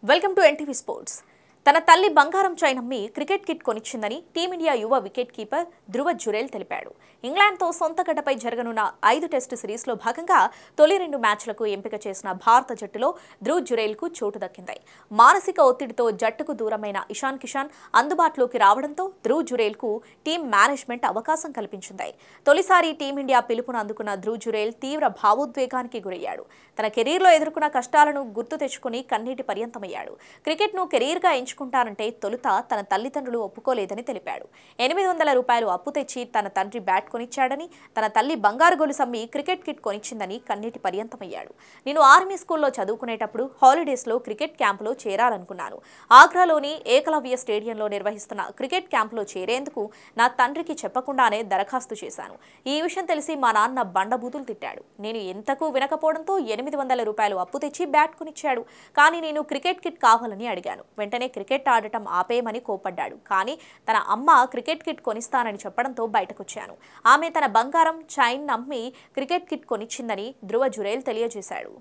Welcome to NTV Sports. తన తల్లి బంగారం చైనమ్మి క్రికెట్ కిట్ కొనిచ్చిందని టీమిండియా యువ వికెట్ కీపర్ ధృవ జురేల్ తెలిపాడు ఇంగ్లాండ్తో సొంత గడ్డపై జరగనున్న ఐదు టెస్టు సిరీస్లో భాగంగా తొలి రెండు మ్యాచ్లకు ఎంపిక చేసిన భారత జట్టులో ధృవ్ జురేల్కు చోటు దక్కింది మానసిక ఒత్తిడితో జట్టుకు దూరమైన ఇషాన్ కిషాన్ అందుబాటులోకి రావడంతో ధృవ్ జురేల్కు టీం మేనేజ్మెంట్ అవకాశం కల్పించింది తొలిసారి టీమిండియా పిలుపును అందుకున్న ధృవ్ జురేల్ తీవ్ర భావోద్వేగానికి గురయ్యాడు తన కెరీర్లో ఎదుర్కొన్న కష్టాలను గుర్తు తెచ్చుకుని కన్నీటి పర్యంతమయ్యాడు క్రికెట్ను కెరీర్గా ఎంచుకు తెచ్చుకుంటానంటే తొలుత తన తల్లిదండ్రులు ఒప్పుకోలేదని తెలిపాడు ఎనిమిది వందల రూపాయలు అప్పు తెచ్చి తన తండ్రి బ్యాట్ కొనిచ్చాడని తన తల్లి బంగారు గొలుసు అమ్మి క్రికెట్ కిట్ కొనిచ్చిందని కన్నీటి పర్యంతమయ్యాడు నేను ఆర్మీ స్కూల్లో చదువుకునేటప్పుడు హాలిడేస్లో క్రికెట్ క్యాంపులో చేరాలనుకున్నాను ఆగ్రాలోని ఏకలవ్య స్టేడియంలో నిర్వహిస్తున్న క్రికెట్ క్యాంపులో చేరేందుకు నా తండ్రికి చెప్పకుండానే దరఖాస్తు చేశాను ఈ విషయం తెలిసి మా నాన్న బండబూతులు తిట్టాడు నేను ఎంతకు వినకపోవడంతో ఎనిమిది వందల రూపాయలు అప్పు తెచ్చి బ్యాట్ కొనిచ్చాడు కానీ నేను క్రికెట్ కిట్ కావాలని అడిగాను వెంటనే క్రికెట్ క్రికెట్ ఆడటం ఆపేయమని కోపడ్డాడు కానీ తన అమ్మ క్రికెట్ కిట్ కొనిస్తానని చెప్పడంతో బయటకొచ్చాను ఆమె తన బంగారం చైన్ నమ్మి క్రికెట్ కిట్ కొనిచ్చిందని ధృవ జురేల్ తెలియజేశాడు